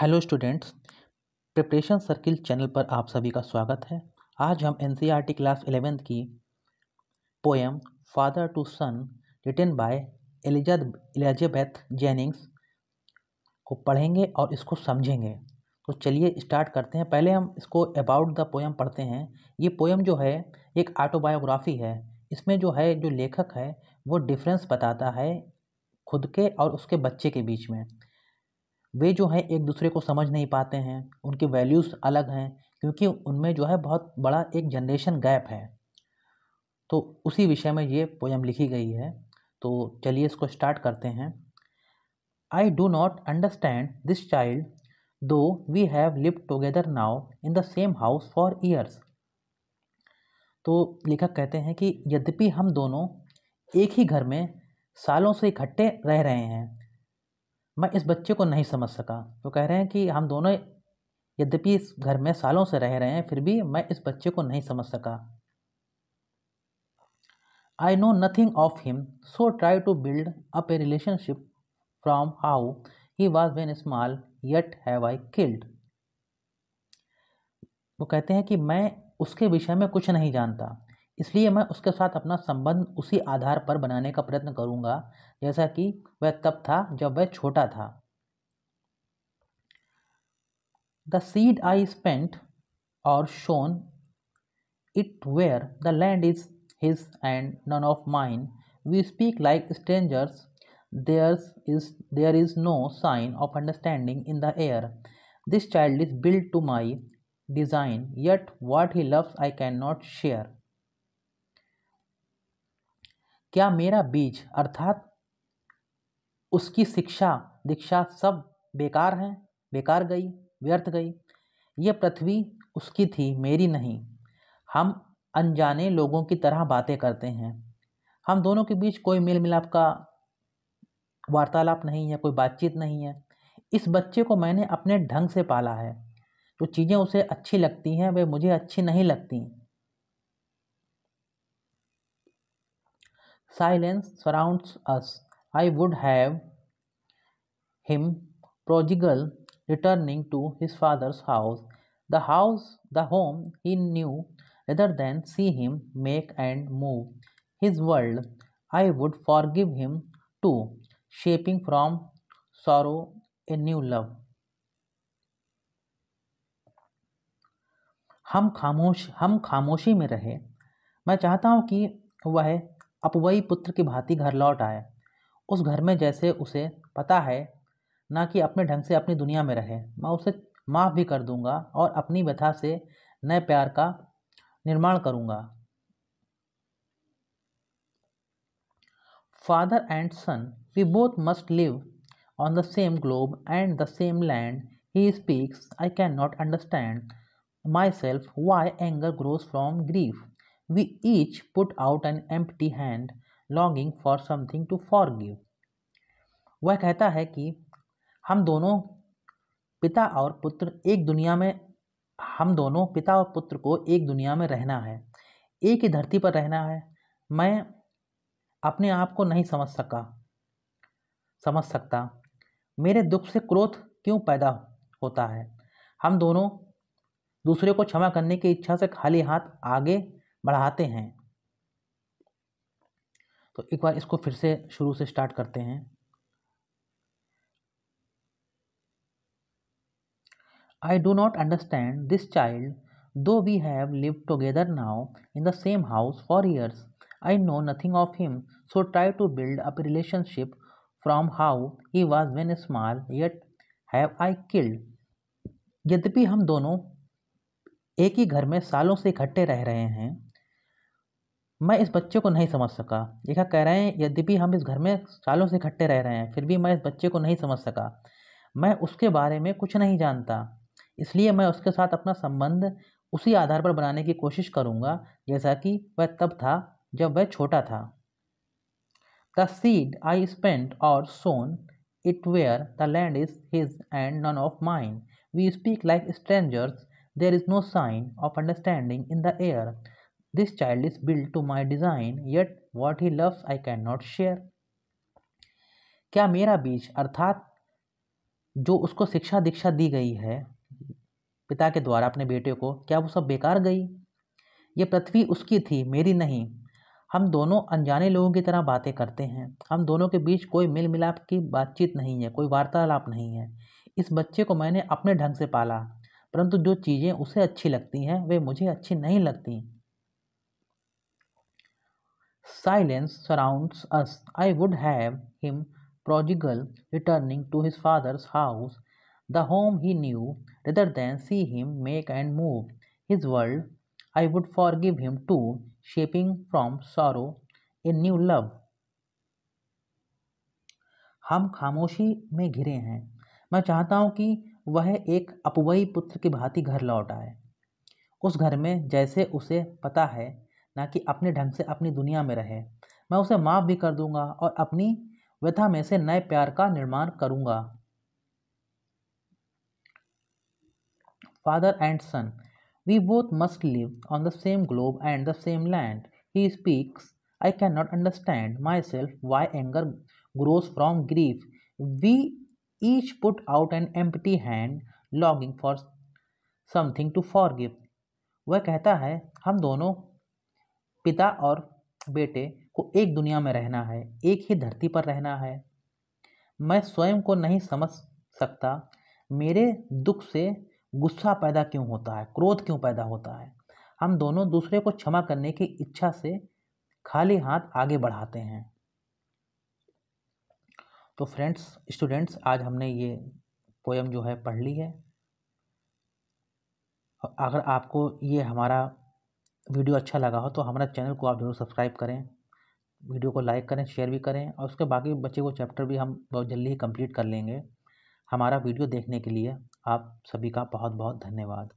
Hello students preparation circle channel पर आप सभी का स्वागत है आज हम एन e क्लास एलेवेंथ की poem father to son written by Eliza Elizabeth Jennings को पढ़ेंगे और इसको समझेंगे तो चलिए स्टार्ट करते हैं पहले हम इसको अबाउट द पोएम पढ़ते हैं ये पोएम जो है एक ऑटोबायोग्राफी है इसमें जो है जो लेखक है वो डिफरेंस बताता है खुद के और उसके बच्चे के बीच में वे जो है एक दूसरे को समझ नहीं पाते हैं उनके वैल्यूज़ अलग हैं क्योंकि उनमें जो है बहुत बड़ा एक जनरेशन गैप है तो उसी विषय में ये पोएम लिखी गई है तो चलिए इसको स्टार्ट करते हैं I do not understand this child though we have live together now in the same house for years तो लेखक कहते हैं कि यद्यपि हम दोनों एक ही घर में सालों से इकट्ठे रह रहे हैं मैं इस बच्चे को नहीं समझ सका तो कह रहे हैं कि हम दोनों यद्यपि इस घर में सालों से रह रहे हैं फिर भी मैं इस बच्चे को नहीं समझ सका I know nothing of him so try to build up a relationship from how he was when small yet have I killed वो कहते हैं कि मैं उसके विषय में कुछ नहीं जानता इसलिए मैं उसके साथ अपना संबंध उसी आधार पर बनाने का प्रयत्न करूँगा जैसा कि वह तब था जब वह छोटा था द सीड आई स्पेंट और sown it where the land is his and none of mine we speak like strangers is there is no sign of understanding in the air this child is build to my design yet what he loves I can not share क्या मेरा बीज अर्थात उसकी शिक्षा दीक्षा सब बेकार हैं बेकार गई व्यर्थ गई ये पृथ्वी उसकी थी मेरी नहीं हम अनजाने लोगों की तरह बातें करते हैं हम दोनों के बीच कोई मेल मिलाप का वार्तालाप नहीं है कोई बातचीत नहीं है इस बच्चे को मैंने अपने ढंग से पाला है जो चीज़ें उसे अच्छी लगती हैं वे मुझे अच्छी नहीं लगती silence surrounds us. I would have him prodigal returning to his father's house, the house, the home he knew, rather than see him make and move his world. I would forgive him too, shaping from sorrow a new love. हम खामोश हम खामोशी में रहे मैं चाहता हूँ कि वह अब वही पुत्र की भांति घर लौट आए उस घर में जैसे उसे पता है ना कि अपने ढंग से अपनी दुनिया में रहे मैं उसे माफ़ भी कर दूंगा और अपनी व्यथा से नए प्यार का निर्माण करूंगा father and son we both must live on the same globe and the same land he speaks I can not understand myself why anger grows from grief We each put out an empty hand, longing for something to forgive. वह कहता है कि हम दोनों पिता और पुत्र एक दुनिया में हम दोनों पिता और पुत्र को एक दुनिया में रहना है एक ही धरती पर रहना है मैं अपने आप को नहीं समझ सका समझ सकता मेरे दुख से क्रोध क्यों पैदा होता है हम दोनों दूसरे को क्षमा करने की इच्छा से खाली हाथ आगे बढ़ाते हैं तो एक बार इसको फिर से शुरू से स्टार्ट करते हैं I do not understand this child though we have live together now in the same house for years I know nothing of him so try to build up relationship from how he was when small yet have I killed यद्यपि हम दोनों एक ही घर में सालों से इकट्ठे रह रहे हैं मैं इस बच्चे को नहीं समझ सका लिखा कह रहे हैं यद्यपि हम इस घर में सालों से इकट्ठे रह रहे हैं फिर भी मैं इस बच्चे को नहीं समझ सका मैं उसके बारे में कुछ नहीं जानता इसलिए मैं उसके साथ अपना संबंध उसी आधार पर बनाने की कोशिश करूँगा जैसा कि वह तब था जब वह छोटा था द सीड आई स्पेंट और sown it where the land is his and none of mind we speak like strangers there is no sign of understanding in the air this child is build to my design yet what he loves I can not share क्या मेरा बीज अर्थात जो उसको शिक्षा दीक्षा दी गई है पिता के द्वारा अपने बेटे को क्या वो सब बेकार गई ये पृथ्वी उसकी थी मेरी नहीं हम दोनों अनजाने लोगों की तरह बातें करते हैं हम दोनों के बीच कोई मेल मिलाप की बातचीत नहीं है कोई वार्तालाप नहीं है इस बच्चे को मैंने अपने ढंग से पाला परंतु जो चीज़ें उसे अच्छी लगती हैं वे मुझे अच्छी नहीं लगती Silence surrounds us. I would have him prodigal returning to his father's house, the home he knew, rather than see him make and move his world. I would forgive him too, shaping from sorrow a new love. हम खामोशी में घिरे हैं मैं चाहता हूं कि वह एक अपवयी पुत्र की भांति घर लौट आए उस घर में जैसे उसे पता है ना कि अपने ढंग से अपनी दुनिया में रहे मैं उसे माफ़ भी कर दूंगा और अपनी व्यथा में से नए प्यार का निर्माण करूंगा father and son we both must live on the same globe and the same land he speaks I can not understand myself why anger grows from grief we each put out and empty hand longing for something to forgive वह कहता है हम दोनों पिता और बेटे को एक दुनिया में रहना है एक ही धरती पर रहना है मैं स्वयं को नहीं समझ सकता मेरे दुख से गुस्सा पैदा क्यों होता है क्रोध क्यों पैदा होता है हम दोनों दूसरे को क्षमा करने की इच्छा से खाली हाथ आगे बढ़ाते हैं तो फ्रेंड्स स्टूडेंट्स आज हमने ये पोयम जो है पढ़ ली है अगर आपको ये हमारा वीडियो अच्छा लगा हो तो हमारा चैनल को आप ज़रूर सब्सक्राइब करें वीडियो को लाइक करें शेयर भी करें और उसके बाकी बचे हुए चैप्टर भी हम बहुत जल्दी ही कंप्लीट कर लेंगे हमारा वीडियो देखने के लिए आप सभी का बहुत बहुत धन्यवाद